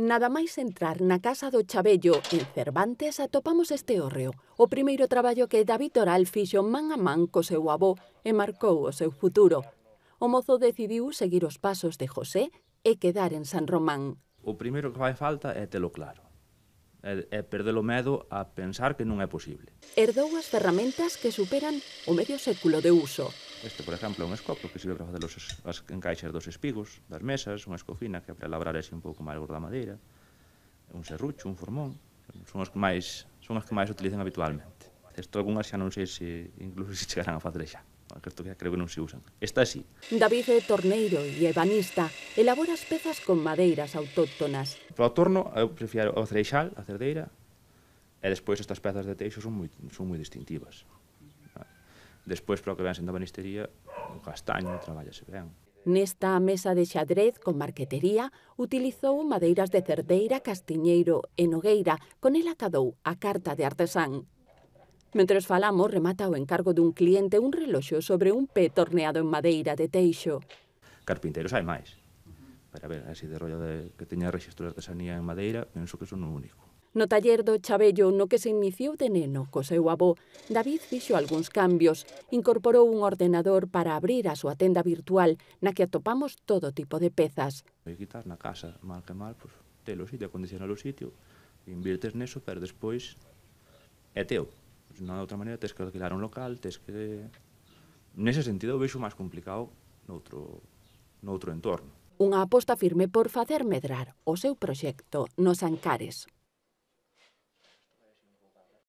Nada máis entrar na casa do Chabello en Cervantes atopamos este hórreo, o primeiro traballo que David Oral fixo man a man co seu avó e marcou o seu futuro. O mozo decidiu seguir os pasos de José e quedar en San Román. O primeiro que vai falta é telo claro É, é perder o medo a pensar que non é posible. Herdou as ferramentas que superan o medio século de uso. Este, por exemplo, é un escopo que sirve para facer os, as encaixas dos espigos, das mesas, unha escofina que é para labrar así un pouco máis gorda madeira, un serrucho, un formón, son os que máis son as que máis utilizan habitualmente. Isto algunhas xa non sei se incluso se chegarán a facer xa que isto creo que non se usan. Esta sí. David é torneiro e ebanista. Elabora as pezas con madeiras autóctonas. Para o torno, eu prefiero o cereixal, a cerdeira, e despois estas pezas de teixo son moi, son moi distintivas. Despois, para o que ven sendo a banistería, o castaño traballase ben. Nesta mesa de xadrez con marquetería utilizou madeiras de cerdeira, castiñeiro e nogueira, con el acadou a carta de artesán. Mentres falamos, remata o encargo dun cliente un reloxo sobre un pé torneado en madeira de teixo. Carpinteiros hai máis. Para ver, así de rollo de que teña registro de artesanía en madeira, penso que son o único. No taller do Chabello no que se iniciou de neno co seu avó, David fixo algúns cambios. Incorporou un ordenador para abrir a súa tenda virtual na que atopamos todo tipo de pezas. Vai quitar na casa, mal que mal, pues, telo sitio, acondicionar o sitio, invirtes neso, pero despois é teu. Pues, non de outra maneira, tens que alquilar un local, tens que... Nese sentido, veixo máis complicado noutro, noutro entorno. Unha aposta firme por facer medrar o seu proxecto nos Ancares.